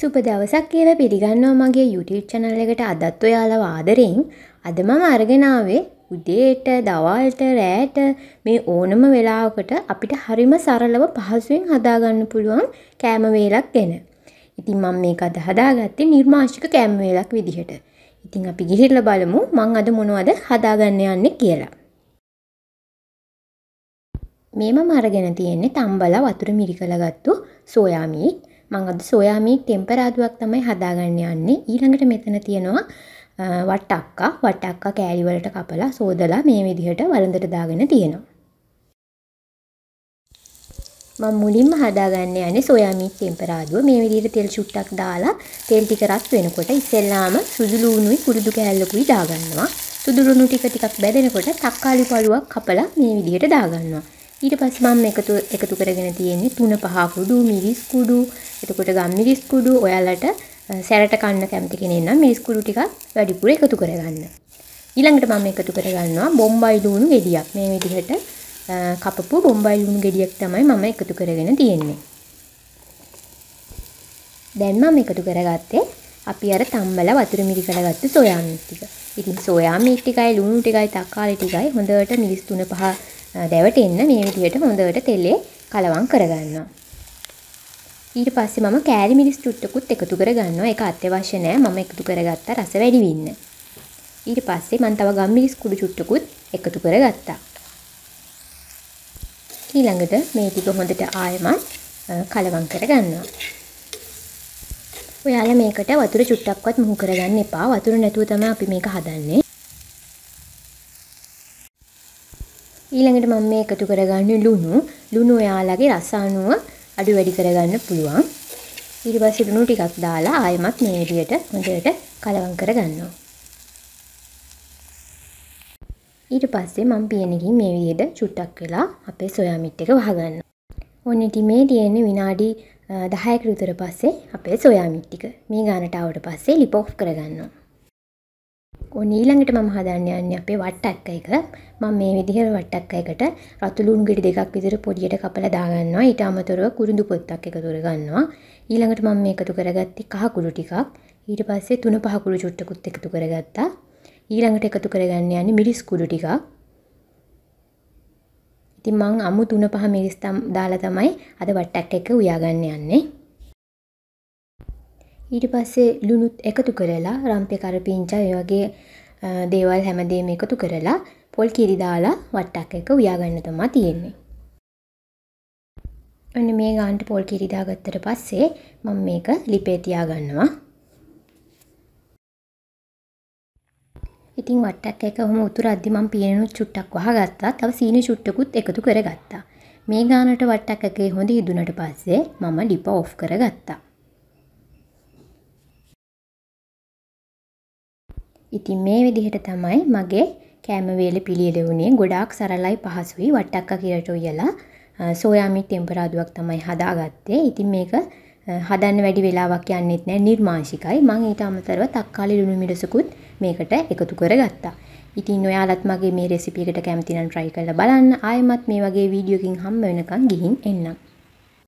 සුප දවසක් කියලා පිළිගන්නවා මගේ YouTube channel එකට අදත් ඔයාලව ආදරෙන් අද මම අරගෙන ආවේ උදේට දවල්ට රෑට මේ ඕනම වෙලාවකට අපිට හරිම සරලව පහසුවෙන් හදාගන්න පුළුවන් කෑම වේලක් ගැන. ඉතින් මම මේක අද හදාගත්තේ නිර්මාංශික කෑම වේලක් විදිහට. ඉතින් අපි ගිහිල්ලා බලමු මං අද මොනවද හදාගන්න යන්නේ කියලා. මේ මම අරගෙන තියෙන්නේ තම්බලා වතුර මිරිකලා ගත්තු සෝයා මීට් මං අද සොයාමීක් ටෙම්පරාදුවක් තමයි හදාගන්න යන්නේ ඊළඟට මෙතන තියෙනවා වට්ටක්කා වට්ටක්කා කෑලිවලට කපලා සෝදලා මේ විදිහට වළඳට දාගෙන තියෙනවා. මම මුලින්ම හදාගන්න යන්නේ සොයා මීට් ටෙම්පරාදුව මේ විදිහට තෙල් චුට්ටක් දාලා තෙල් ටික රත් වෙනකොට ඉස්සෙල්ලාම සුදු ලුණුයි කුරුදු කෑල්ලකුයි දාගන්නවා. සුදු ලුණු ටික ටිකක් බැදෙනකොට තක්කාලි පළුවක් කපලා මේ විදිහට දාගන්නවා. ඊට පස්සේ මම එකතු එකතු කරගෙන තියෙන්නේ 3 5 කුඩු මිරිස් කුඩු එතකොට ගම් මිරිස් කුඩු ඔයාලට සැරට කන්න කැමති කෙනෙක් නම් මිරිස් කුඩු ටිකක් වැඩිපුර එකතු කරගන්න. ඊළඟට මම එකතු කරගන්නවා බොම්බයි ලුණු ගෙඩියක්. මේ විදිහට කපපු බොම්බයි ලුණු ගෙඩියක් තමයි මම එකතු කරගෙන තියෙන්නේ. දැන් මම එකතු කරගත්තේ අපි අර තම්බල වතුර මිරිකලා ගත්ත සෝයා මිස් ටික. ඉතින් සෝයා මිස් ටිකයි ලුණු ටිකයි තක්කාලි ටිකයි හොඳට මිරිස් 3 5 දැවටෙන්න මේ විදිහට හොඳට තෙලේ කලවම් කරගන්නවා. ඊට පස්සේ මම කෑලි මිරිස් තුට්ටකුත් එකතු කරගන්නවා. ඒක අත්‍යවශ්‍ය නෑ. මම එකතු කරගත්තා රස වැඩි වෙන්න. ඊට පස්සේ මම තව ගම් මිරිස් කුඩු චුට්ටකුත් එකතු කරගත්තා. ඊළඟට මේ ටික හොඳට ආයෙමත් කලවම් කරගන්නවා. ඔයාලා මේකට වතුර චුට්ටක්වත් මුහු කරගන්න එපා. වතුර නැතුව තමයි අපි මේක හදන්නේ. ඊළඟට මම මේ එකතු කරගන්නේ ලුණු. ලුණු ඔයාලගේ රස අනුව අඩු වැඩි කරගන්න පුළුවන්. ඊට පස්සේ ලුණු ටිකක් දාලා ආයෙමත් මේ විදිහට හොඳට කලවම් කරගන්නවා. ඊට පස්සේ මම පියන එකකින් මේ විදිහට චුට්ටක් වෙලා අපේ සොයා මිට් එක වහගන්නවා. ඔන්න ඉතින් මේ තියෙන්නේ විනාඩි 10කට විතර පස්සේ අපේ සොයා මිට් ටික. මේ ගානට ආවට පස්සේ ලිප් ඔෆ් කරගන්නවා. ඕනීළඟට මම හදන්න යන්නේ අපේ වට්ටක් එක මම මේ විදිහට වට්ටක් එකට රතුළුණු ගෙඩි දෙකක් විතර පොඩියට කපලා දාගන්නවා ඊට අමතරව කුරුඳු පොත්තක් එකතු කරගන්නවා ඊළඟට මම මේ එකතු කරගත්තේ කහ කුළු ටිකක් ඊට පස්සේ තුන පහ කුළු චුට්ටකුත් එකතු කරගත්තා ඊළඟට එකතු කරගන්න යන්නේ මිරිස් කුළු ටිකක් ඉතින් මං අමු තුන පහ මිරිස් දාලා තමයි අද වට්ටක් එක උයාගන්න යන්නේ ඊට පස්සේ ලුණුත් එකතු කරලා රම්පෙ කරපිංචා ඒ වගේ දේවල් හැමදේම එකතු කරලා පොල් කිරි දාලා වට්ටක් එක උයාගන්න තමා තියෙන්නේ. ඔන්න මේ ගාන්ට පොල් කිරි දාගත්තට පස්සේ මම මේක ලිපේ තියාගන්නවා. ඉතින් වට්ටක් එක ඔහොම උතුරද්දි මම පීනනුත් චුට්ටක් වහගත්තා. තව සීනි චුට්ටකුත් එකතු කරගත්තා. මේ ගානට වට්ටක් එකේ හොඳ ඉදුණට පස්සේ මම ලිප ඔෆ් කරගත්තා. ඉතින් මේ විදිහට තමයි මගේ කෑම වේලේ පිළියෙල වුණේ. ගොඩාක් සරලයි පහසුයි. වට්ටක්ක කිරට උයලා සෝයා මීට් ටෙම්පරාදුවක් තමයි හදාගත්තේ. ඉතින් මේක හදන්න වැඩි වෙලාවක් යන්නෙත් නෑ නිර්මාංශිකයි. මම ඊට අමතරව තක්කාලි ලුණු මිරිසකුත් මේකට එකතු කරගත්තා. ඉතින් ඔයාලත් මගේ මේ රෙසිපි එකට කැමති නම් try කරලා බලන්න. ආයෙමත් මේ වගේ වීඩියෝකින් හම්බ වෙනකන් ගිහින් එන්නම්.